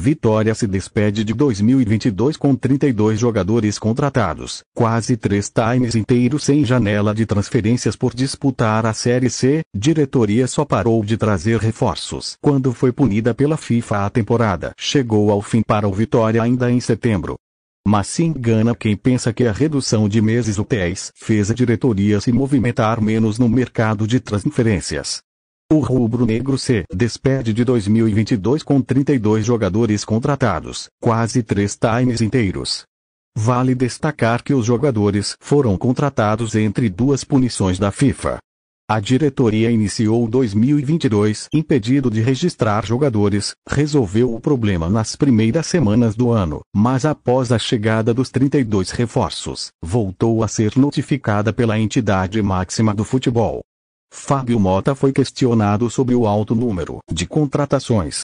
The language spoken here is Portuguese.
Vitória se despede de 2022 com 32 jogadores contratados, quase três times inteiros sem janela de transferências por disputar a Série C. Diretoria só parou de trazer reforços quando foi punida pela FIFA a temporada. Chegou ao fim para o Vitória ainda em setembro. Mas se engana quem pensa que a redução de meses úteis fez a diretoria se movimentar menos no mercado de transferências. O rubro-negro se despede de 2022 com 32 jogadores contratados, quase três times inteiros. Vale destacar que os jogadores foram contratados entre duas punições da FIFA. A diretoria iniciou 2022 impedido de registrar jogadores, resolveu o problema nas primeiras semanas do ano, mas após a chegada dos 32 reforços, voltou a ser notificada pela entidade máxima do futebol. Fábio Mota foi questionado sobre o alto número de contratações